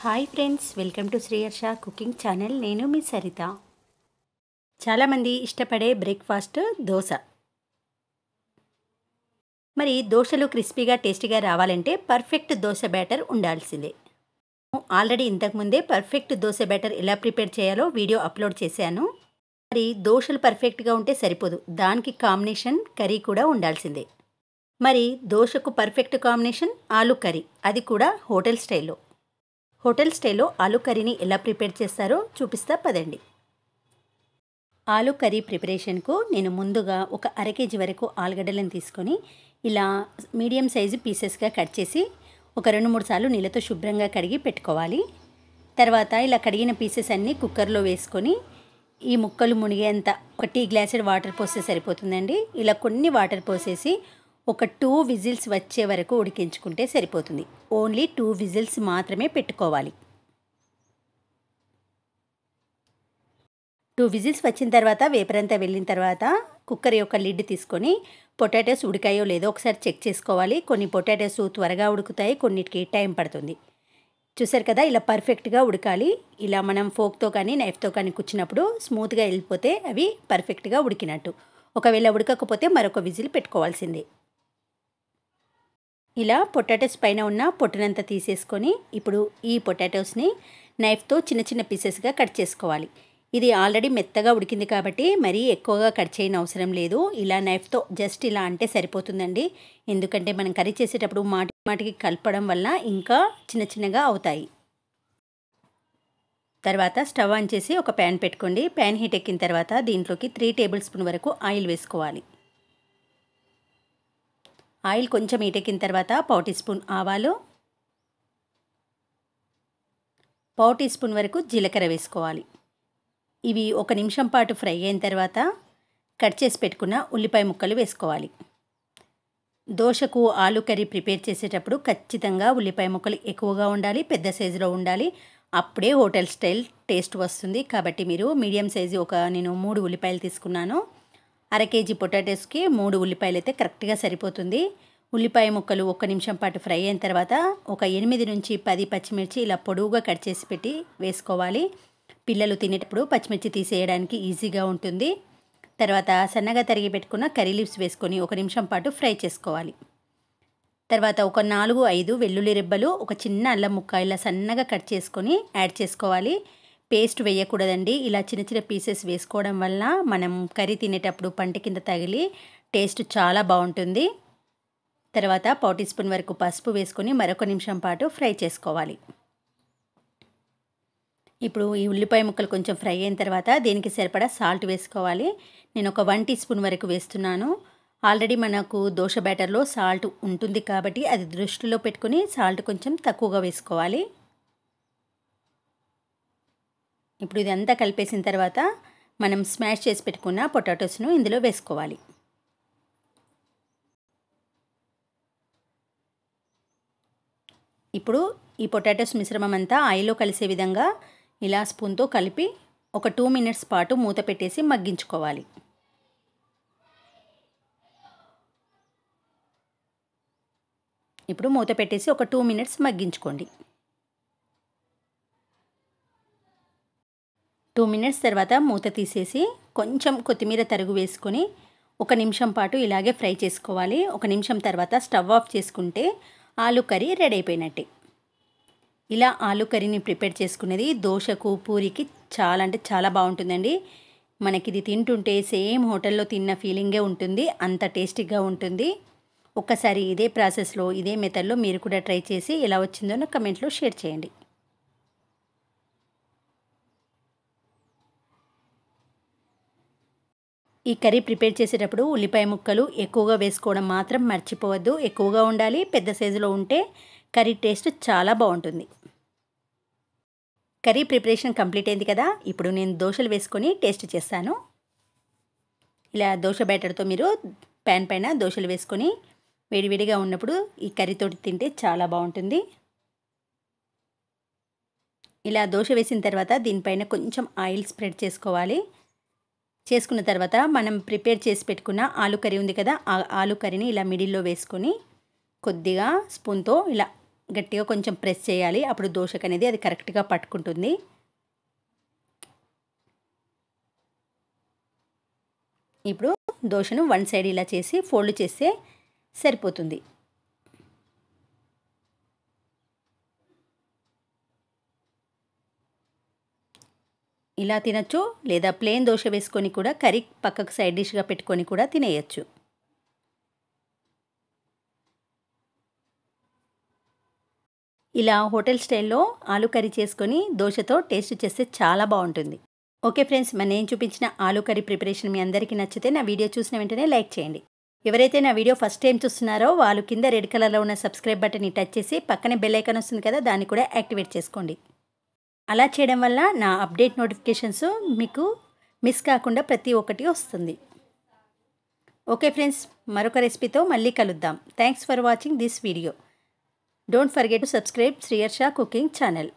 hi friends welcome to Shreyarsha cooking channel నేను మీ సరిత చాలామంది ఇష్టపడే బ్రేక్ఫాస్ట్ దోశ మరి దోశలు క్రిస్పీగా టేస్టీగా రావాలంటే పర్ఫెక్ట్ దోశ బ్యాటర్ ఉండాల్సిందే ఆల్రెడీ ఇంతకుముందే పర్ఫెక్ట్ దోశ బ్యాటర్ ఎలా ప్రిపేర్ చేయాలో వీడియో అప్లోడ్ చేశాను మరి దోశలు పర్ఫెక్ట్గా ఉంటే సరిపోదు దానికి కాంబినేషన్ కర్రీ కూడా ఉండాల్సిందే మరి దోశకు పర్ఫెక్ట్ కాంబినేషన్ ఆలు కర్రీ అది కూడా హోటల్ స్టైల్లో హోటల్ స్టేలో ఆలు కర్రీని ఎలా ప్రిపేర్ చేస్తారో చూపిస్తా పదండి ఆలు కర్రీ ప్రిపరేషన్కు నేను ముందుగా ఒక అర కేజీ వరకు ఆలుగడ్డలను తీసుకొని ఇలా మీడియం సైజు పీసెస్గా కట్ చేసి ఒక రెండు మూడు సార్లు నీళ్ళతో శుభ్రంగా కడిగి పెట్టుకోవాలి తర్వాత ఇలా కడిగిన పీసెస్ అన్నీ కుక్కర్లో వేసుకొని ఈ ముక్కలు మునిగేంత ఒక టీ గ్లాసెడ్ వాటర్ పోస్తే సరిపోతుందండి ఇలా కొన్ని వాటర్ పోసేసి ఒక టూ విజిల్స్ వచ్చే వరకు ఉడికించుకుంటే సరిపోతుంది ఓన్లీ టూ విజిల్స్ మాత్రమే పెట్టుకోవాలి టూ విజిల్స్ వచ్చిన తర్వాత వేపరంతా వెళ్ళిన తర్వాత కుక్కర్ యొక్క లిడ్ తీసుకొని పొటాటోస్ ఉడికాయో లేదో ఒకసారి చెక్ చేసుకోవాలి కొన్ని పొటాటోస్ త్వరగా ఉడుకుతాయి కొన్నిటికి టైం పడుతుంది చూసారు కదా ఇలా పర్ఫెక్ట్గా ఉడకాలి ఇలా మనం ఫోక్తో కానీ నైఫ్తో కానీ కూర్చున్నప్పుడు స్మూత్గా వెళ్ళిపోతే అవి పర్ఫెక్ట్గా ఉడికినట్టు ఒకవేళ ఉడకకపోతే మరొక విజిల్ పెట్టుకోవాల్సిందే ఇలా పొటాటోస్ పైన ఉన్న పొట్టునంతా తీసేసుకొని ఇప్పుడు ఈ పొటాటోస్ని నైఫ్తో చిన్న చిన్న పీసెస్గా కట్ చేసుకోవాలి ఇది ఆల్రెడీ మెత్తగా ఉడికింది కాబట్టి మరీ ఎక్కువగా కట్ చేయని అవసరం లేదు ఇలా నైఫ్తో జస్ట్ ఇలా అంటే సరిపోతుందండి ఎందుకంటే మనం కర్రీ చేసేటప్పుడు మాటి మాటికి కలపడం వల్ల ఇంకా చిన్న చిన్నగా అవుతాయి తర్వాత స్టవ్ ఆన్ చేసి ఒక ప్యాన్ పెట్టుకోండి ప్యాన్ హీట్ ఎక్కిన తర్వాత దీంట్లోకి త్రీ టేబుల్ స్పూన్ వరకు ఆయిల్ వేసుకోవాలి ఆయిల్ కొంచెం ఇటెక్కిన తర్వాత పావు టీ స్పూన్ ఆవాలు పావు టీ స్పూన్ వరకు జీలకర్ర వేసుకోవాలి ఇవి ఒక నిమిషం పాటు ఫ్రై అయిన తర్వాత కట్ చేసి పెట్టుకున్న ఉల్లిపాయ ముక్కలు వేసుకోవాలి దోశకు ఆలు కర్రీ ప్రిపేర్ చేసేటప్పుడు ఖచ్చితంగా ఉల్లిపాయ ముక్కలు ఎక్కువగా ఉండాలి పెద్ద సైజులో ఉండాలి అప్పుడే హోటల్ స్టైల్ టేస్ట్ వస్తుంది కాబట్టి మీరు మీడియం సైజు ఒక నేను మూడు ఉల్లిపాయలు తీసుకున్నాను అర కేజీ పొటాటోస్కి మూడు ఉల్లిపాయలు అయితే కరెక్ట్గా సరిపోతుంది ఉల్లిపాయ ముక్కలు ఒక్క నిమిషం పాటు ఫ్రై అయిన తర్వాత ఒక ఎనిమిది నుంచి పది పచ్చిమిర్చి ఇలా పొడువుగా కట్ చేసి పెట్టి వేసుకోవాలి పిల్లలు తినేటప్పుడు పచ్చిమిర్చి తీసేయడానికి ఈజీగా ఉంటుంది తర్వాత సన్నగా తరిగి పెట్టుకున్న కర్రీ లీవ్స్ వేసుకొని ఒక నిమిషం పాటు ఫ్రై చేసుకోవాలి తర్వాత ఒక నాలుగు ఐదు వెల్లుల్లి రెబ్బలు ఒక చిన్న అల్లం ముక్క ఇలా సన్నగా కట్ చేసుకొని యాడ్ చేసుకోవాలి పేస్ట్ వేయకూడదండి ఇలా చిన్న చిన్న పీసెస్ వేసుకోవడం వల్ల మనం కర్రీ తినేటప్పుడు పంట కింద తగిలి టేస్ట్ చాలా బాగుంటుంది తర్వాత పావు టీ స్పూన్ వరకు పసుపు వేసుకొని మరొక నిమిషం పాటు ఫ్రై చేసుకోవాలి ఇప్పుడు ఈ ఉల్లిపాయ ముక్కలు కొంచెం ఫ్రై అయిన తర్వాత దీనికి సరిపడా సాల్ట్ వేసుకోవాలి నేను ఒక వన్ టీ స్పూన్ వరకు వేస్తున్నాను ఆల్రెడీ మనకు దోశ బ్యాటర్లో సాల్ట్ ఉంటుంది కాబట్టి అది దృష్టిలో పెట్టుకుని సాల్ట్ కొంచెం తక్కువగా వేసుకోవాలి ఇప్పుడు ఇదంతా కలిపేసిన తర్వాత మనం స్మాష్ చేసి పెట్టుకున్న పొటాటోస్ను ఇందులో వేసుకోవాలి ఇప్పుడు ఈ పొటాటోస్ మిశ్రమం అంతా ఆయిల్లో కలిసే విధంగా ఇలా స్పూన్తో కలిపి ఒక టూ మినిట్స్ పాటు మూత పెట్టేసి మగ్గించుకోవాలి ఇప్పుడు మూత పెట్టేసి ఒక టూ మినిట్స్ మగ్గించుకోండి టూ మినిట్స్ తర్వాత మూత తీసేసి కొంచెం కొత్తిమీర తరుగు వేసుకొని ఒక నిమిషం పాటు ఇలాగే ఫ్రై చేసుకోవాలి ఒక నిమిషం తర్వాత స్టవ్ ఆఫ్ చేసుకుంటే ఆలు కర్రీ రెడీ అయిపోయినట్టే ఇలా ఆలు కర్రీని ప్రిపేర్ చేసుకునేది దోశకు పూరికి చాలా అంటే చాలా బాగుంటుందండి మనకి ఇది తింటుంటే సేమ్ హోటల్లో తిన్న ఫీలింగే ఉంటుంది అంత టేస్టీగా ఉంటుంది ఒక్కసారి ఇదే ప్రాసెస్లో ఇదే మెథడ్లో మీరు కూడా ట్రై చేసి ఎలా వచ్చిందో కమెంట్లో షేర్ చేయండి ఈ కర్రీ ప్రిపేర్ చేసేటప్పుడు ఉల్లిపాయ ముక్కలు ఎక్కువగా వేసుకోవడం మాత్రం మర్చిపోవద్దు ఎక్కువగా ఉండాలి పెద్ద సైజులో ఉంటే కర్రీ టేస్ట్ చాలా బాగుంటుంది కర్రీ ప్రిపరేషన్ కంప్లీట్ అయింది కదా ఇప్పుడు నేను దోశలు వేసుకొని టేస్ట్ చేస్తాను ఇలా దోశ బ్యాటర్తో మీరు ప్యాన్ పైన దోశలు వేసుకొని వేడివేడిగా ఉన్నప్పుడు ఈ కర్రీతోటి తింటే చాలా బాగుంటుంది ఇలా దోశ వేసిన తర్వాత దీనిపైన కొంచెం ఆయిల్ స్ప్రెడ్ చేసుకోవాలి చేసుకున్న తర్వాత మనం ప్రిపేర్ చేసి పెట్టుకున్న ఆలు కర్రీ ఉంది కదా ఆ ఆలు కర్రీని ఇలా మిడిల్లో వేసుకొని కొద్దిగా స్పూన్తో ఇలా గట్టిగా కొంచెం ప్రెస్ చేయాలి అప్పుడు దోశకు అనేది అది కరెక్ట్గా పట్టుకుంటుంది ఇప్పుడు దోశను వన్ సైడ్ ఇలా చేసి ఫోల్డ్ చేస్తే సరిపోతుంది ఇలా తినచ్చు లేదా ప్లేన్ దోశ వేసుకొని కూడా కర్రీ పక్కకు సైడ్ డిష్గా పెట్టుకొని కూడా తినేయచ్చు ఇలా హోటల్ స్టైల్లో ఆలు కర్రీ చేసుకొని దోశతో టేస్ట్ చేస్తే చాలా బాగుంటుంది ఓకే ఫ్రెండ్స్ మన నేను చూపించిన ఆలు కర్రీ ప్రిపరేషన్ మీ అందరికీ నచ్చితే నా వీడియో చూసిన వెంటనే లైక్ చేయండి ఎవరైతే నా వీడియో ఫస్ట్ టైం చూస్తున్నారో వాళ్ళు కింద రెడ్ కలర్లో ఉన్న సబ్స్క్రైబ్ బటన్ని టచ్ చేసి పక్కనే బెల్ ఐకాన్ వస్తుంది కదా దాన్ని కూడా యాక్టివేట్ చేసుకోండి అలా చేయడం వల్ల నా అప్డేట్ నోటిఫికేషన్స్ మీకు మిస్ కాకుండా ప్రతి ఒక్కటి వస్తుంది ఓకే ఫ్రెండ్స్ మరొక రెసిపీతో మళ్ళీ కలుద్దాం thanks for watching this video don't forget to subscribe Shreyarsha cooking channel